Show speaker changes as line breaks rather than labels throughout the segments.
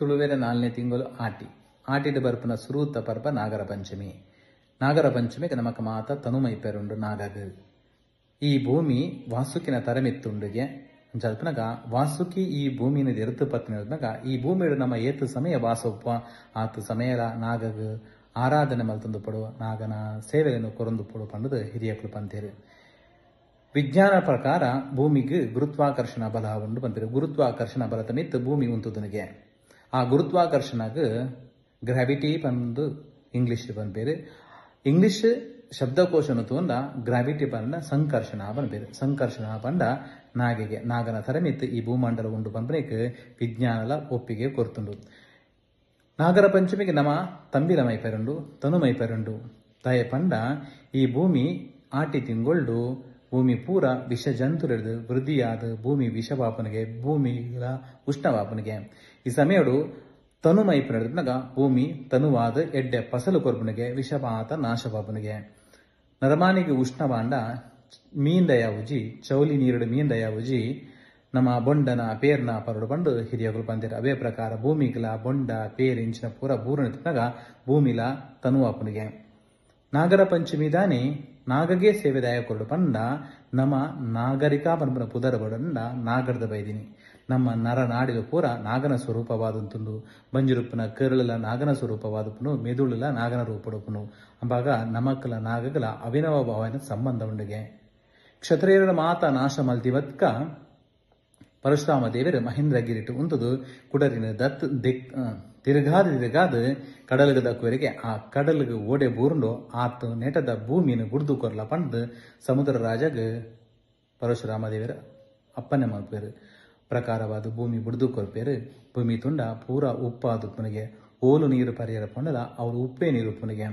ತುಳುವಿನ ನಾಲ್ನೇ ತಿಂಗಳು ಆಟಿ ಆಟಿಡ್ ಬರ್ಪನ ಸುರೂತ ಪರ್ಪ ನಾಗರ ಪಂಚಮಿ ನಾಗರ ಪಂಚಮಿಗೆ ನಮಕ ಮಾತ ಪೆರುಂಡು ನಾಗಗ ಈ ಭೂಮಿ ವಾಸುಕಿನ ತರಮಿತ್ತುಂಡುಗೆ ಜಲ್ಪನಗ ವಾಸುಕಿ ಈ ಭೂಮಿನ ಎರತು ಪತ್ನಿನಾಗ ಈ ಭೂಮಿಯ ನಮ್ಮ ಏತು ಸಮಯ ವಾಸೊಪ್ಪ ಆತು ಸಮಯ ನಾಗಗ ಆರಾಧನೆ ಮಲ್ತಂದು ಪಡು ನಾಗನ ಸೇವೆಯನ್ನು ಕೊರಂದು ಪಡುವ ಪಂಡದು ಹಿರಿಯ ಕೃಪಂತೇರು ವಿಜ್ಞಾನ ಪ್ರಕಾರ ಭೂಮಿಗೆ ಗುರುತ್ವಾಕರ್ಷಣ ಬಲ ಉಂಡು ಬಂದಿರು ಗುರುತ್ವಾಕರ್ಷಣ ಬಲ ತಮಿತ್ತು ಭೂಮಿ ಉಂತುದನಿಗೆ ಆ ಗುರುತ್ವಾಕರ್ಷಣಾಗ ಗ್ರಾವಿಟಿ ಬಂದು ಇಂಗ್ಲಿಷ್ ಬಂದ ಬೇರೆ ಇಂಗ್ಲಿಷ್ ಶಬ್ದಕೋಶನ ತೂಂದ ಗ್ರಾವಿಟಿ ಬಂದ ಸಂಕರ್ಷಣ ಬಂದ ಬೇರೆ ಸಂಕರ್ಷಣ ಬಂದ ನಾಗಿಗೆ ನಾಗನ ತರಮಿತ್ ಈ ಭೂಮಂಡಲ ಉಂಡು ಬಂದ್ರೆಕ್ ವಿಜ್ಞಾನಲ ಒಪ್ಪಿಗೆ ಕೊರ್ತುಂಡು ನಾಗರ ಪಂಚಮಿಗೆ ನಮ ತಂಬಿಲ ಮೈಪೆರಂಡು ತನು ಮೈಪೆರಂಡು ದಯ ಪಂಡ ಈ ಭೂಮಿ ಆಟಿ ತಿಂಗೊಳ್ಳು ಭೂಮಿ ಪೂರ ವಿಷ ವಿಷಜಂತುರೆದು ವೃದ್ಧಿಯಾದ ಭೂಮಿ ವಿಷವಾಪನಿಗೆ ಭೂಮಿ ಉಷ್ಣವಾಪನಿಗೆ ಈ ತನು ತನುಮೈ ನಡೆದನಾಗ ಭೂಮಿ ತನುವಾದ ಎಡ್ಡೆ ಫಸಲು ಕೊರ್ಪನಿಗೆ ವಿಷಪಾತ ನಾಶವಾಪನಿಗೆ ನರಮಾನಿಗೆ ಉಷ್ಣವಾಂಡ ಮೀಂದಯ ಉಜಿ ಚೌಲಿ ನೀರಡು ದಯಾ ಉಜಿ ನಮ್ಮ ಬೊಂಡನ ಪೇರ್ನ ಪರಡು ಬಂಡು ಹಿರಿಯಗಳು ಬಂದಿರ ಅವೇ ಪ್ರಕಾರ ಭೂಮಿಗಳ ಬೊಂಡ ಪೇರ್ ಇಂಚಿನ ಪೂರ ಬೂರನಿತ್ತಿನಾಗ ಭೂಮಿಲ ತನುವಾಪನಿಗೆ ನಾಗರ ದಾನಿ ನಾಗಗೆ ಸೇವೆದಾಯಕೊಳ್ಳು ಪಂಡ ನಮ್ಮ ನಾಗರಿಕ ಪಂಪನ ಪುದರ ಬಡಂಡ ನಾಗರದ ಬೈದಿನಿ ನಮ್ಮ ನರನಾಡಿಲು ಪೂರ ನಾಗನ ಸ್ವರೂಪವಾದಂತುಂದು ಬಂಜಿರುಪ್ಪನ ಕೇರಳಲ ನಾಗನ ಸ್ವರೂಪವಾದಪ್ಪನು ಮೆದುಳುಲ ನಾಗನ ರೂಪಡಪ್ಪನು ಅಂಬಾಗ ನಮಕಲ ನಾಗಗಳ ಅವಿನವ ಭಾವನ ಸಂಬಂಧ ಉಂಡಿಗೆ ಕ್ಷತ್ರಿಯರ ಮಾತ ನಾಶ ಮಲ್ತಿವತ್ಕ ಪರಶುರಾಮ ದೇವರು ಗಿರಿಟು ಉಂತದು ಕುಡರಿನ ದತ್ ದಿಕ್ ತಿರುಗಾದ ತಿರುಗಾದ ಕಡಲಗದ ಕೊರೆಗೆ ಆ ಕಡಲಗ ಓಡೆ ಬೂರುಂಡು ಆತ ನೆಟದ ಭೂಮಿಯನ್ನು ಗುಡ್ದು ಕೊರ್ಲ ಪಂಡ್ದು ಸಮುದ್ರ ರಾಜಗ ಪರಶುರಾಮ ದೇವರ ಅಪ್ಪನೆ ಮಾಡ್ಪೇರು ಪ್ರಕಾರವಾದ ಭೂಮಿ ಬುಡ್ದು ಕೊರ್ಪೇರು ಭೂಮಿ ತುಂಡ ಪೂರ ಉಪ್ಪಾದ ಓಲು ನೀರು ಪರಿಹಾರ ಪಂಡದ ಅವರು ಉಪ್ಪೇ ನೀರು ಪುನಗೆ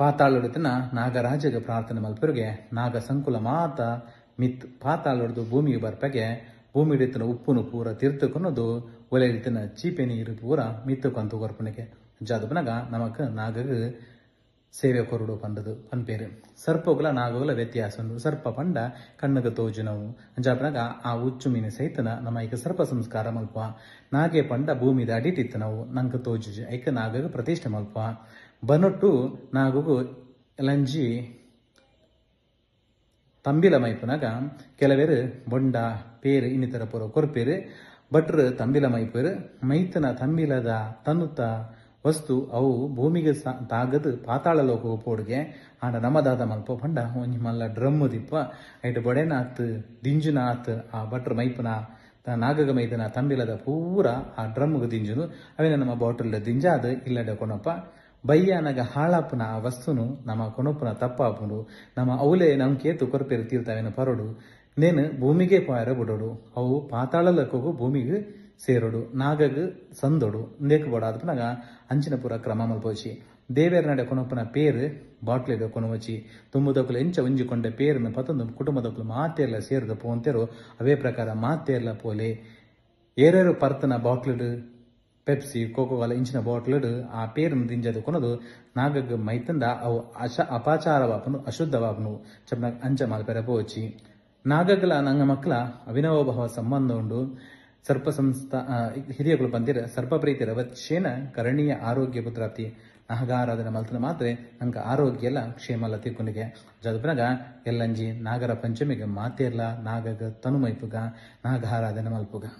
ಪಾತಾಳೊಡೆತನ ನಾಗರಾಜಗ ಪ್ರಾರ್ಥನೆ ಮಲ್ಪರಿಗೆ ನಾಗ ಸಂಕುಲ ಮಾತ ಮಿತ್ ಪಾತಾಳುಡ್ದು ಭೂಮಿಗೆ ಬರ್ಪಗೆ ಭೂಮಿ ಹಿಡಿತನ ಉಪ್ಪುನು ಪೂರ ತಿರ್ತುಕೊನ್ನೋದು ಒಲೆ ಹಿಡಿತನ ಚೀಪೆನಿ ಪೂರ ಮಿತ್ತುಕಂತು ಕೊರ್ಪಣೆಗೆ ಜಾದಬನಗ ನಮಕ್ ನಾಗ ಸೇವೆ ಕೊರಡು ಪಂಡದು ಅನ್ಪೇರು ಸರ್ಪಗಳ ನಾಗಗಳ ವ್ಯತ್ಯಾಸ ಸರ್ಪ ಪಂಡ ಕಣ್ಣಗ ನಾವು ಅಂಜಾಪನಾಗ ಆ ಉಚ್ಚು ಮೀನು ಸಹಿತನ ನಮ್ಮ ಈಗ ಸರ್ಪ ಸಂಸ್ಕಾರ ಮಲ್ಪ ನಾಗೆ ಪಂಡ ಭೂಮಿದ ಅಡಿಟಿತ್ತನವು ನಂಗೆ ತೋಜು ಐಕ ನಾಗಗ ಪ್ರತಿಷ್ಠೆ ಮಲ್ಪ ಬನೊಟ್ಟು ನಾಗಗು ಎಲಂಜಿ ತಂಬಿಲಮೈಪುನಾಗ ಕೆಲವೇರು ಬೊಂಡ ಪೇರು ಇನ್ನಿತರ ಪೂರ ಕೊರ್ಪೇರು ಭಟ್ರು ತಂಬಿಲ ಮೈಪೇರು ಮೈತನ ತಂಬಿಲದ ತನುತ ವಸ್ತು ಅವು ಭೂಮಿಗೆ ತಾಗದು ಪಾತಾಳ ಲೋಕವು ಪೋಡ್ಗೆ ಆಂಡ ನಮದಾದ ಮಲ್ಪ ಪಂಡ ಒಂಜಿ ಮಲ್ಲ ಡ್ರಮ್ ದಿಪ್ಪ ಐಟ್ ಬೊಡೆನಾತ್ ದಿಂಜುನಾತ್ ಆ ಭಟ್ರ ಮೈಪುನ ನಾಗಗ ಮೈದನ ತಂಬಿಲದ ಪೂರ ಆ ಡ್ರಮ್ಗೆ ದಿಂಜುನು ಅವೇ ನಮ್ಮ ಬಾಟಲ್ ದಿಂಜಾದ ಇಲ್ಲಡೆ ಕೊನಪ್ಪ ಬಯ್ಯ ನಗ ಹಾಳಾಪುನ ಆ ವಸ್ತುನು ನಮ್ಮ ಕೊನೊಪುನ ತಪ್ಪಾಪುಂಡು ನಮ್ಮ ಅವಲೆ ಕೇತು ಕೊರಪೇರು ತೀರ್ತಾವೆನ ಪರಡು ನೇನು ಭೂಮಿಗೆ ಪಾಯರ ಬಿಡೋಡು ಅವು ಲಕ್ಕೂ ಭೂಮಿಗೆ ಸೇರೋಡು ನಾಗಗ ಸಂದೋಡು ಇಂದೇಕ್ ಬೋಡಾದ ನಾಗ ಅಂಚಿನ ಪೂರ ಕ್ರಮ ಮಲ್ಪೋಚಿ ದೇವೇರ ನಡೆ ಕೊನೊಪ್ಪನ ಪೇರು ಬಾಟ್ಲಿದ ಕೊನವಚಿ ತುಂಬುದಕ್ಕಲು ಎಂಚ ಉಂಜಿಕೊಂಡ ಪೇರನ್ನು ಪತ್ತೊಂದು ಕುಟುಂಬದಕ್ಕಲು ಮಾತೇರ್ಲ ಸೇರಿದ ಪೋಂತೆರು ಅವೇ ಪ್ರಕಾರ ಮಾತೇರ್ಲ ಪೋಲೆ ಏರೇರು ಪರ್ತನ ಬಾಟ್ಲಿಡು ಪೆಪ್ಸಿ ಕಾಲ ಇಂಚಿನ ಬಾಟ್ಲ್ ಆ ದಿಂಜದು ಕೊನದು ನಾಗಗ್ ಮೈತಂದ ಅವು ಅಶ ಅಪಾಚಾರವಾಪನು ಅಶುದ್ಧವಾಪನು ಚಪ್ಪನ ಅಂಚ ಮಾಲ್ಪೆರ ಪೋಚಿ ನಾಗಗ್ಲ ನಂಗ ಮಕ್ಕಳ ಅವಿನವಭಾವ ಸಂಬಂಧ ಉಂಡು ಸರ್ಪ ಸಂಸ್ಥಾ ಹಿರಿಯಗಳು ಬಂದಿರ ಸರ್ಪ ಪ್ರೀತಿ ವಚ್ಚೇನ ಕರಣೀಯ ಆರೋಗ್ಯ ಪುತ್ರಾಪ್ತಿ ನಹಗಾರಾಧನೆ ಮಲ್ತನ ಮಾತ್ರ ನಂಗೆ ಆರೋಗ್ಯ ಎಲ್ಲ ಅಲ್ಲ ತಿಕ್ಕುನಿಗೆ ಜದ್ಬನಾಗ ಎಲ್ಲಂಜಿ ನಾಗರ ಪಂಚಮಿಗೆ ಮಾತೇರ್ಲ ನಾಗಗ ತನುಮೈಪುಗ ನಾಗಾರಾಧನೆ ಮಲ್ಪುಗ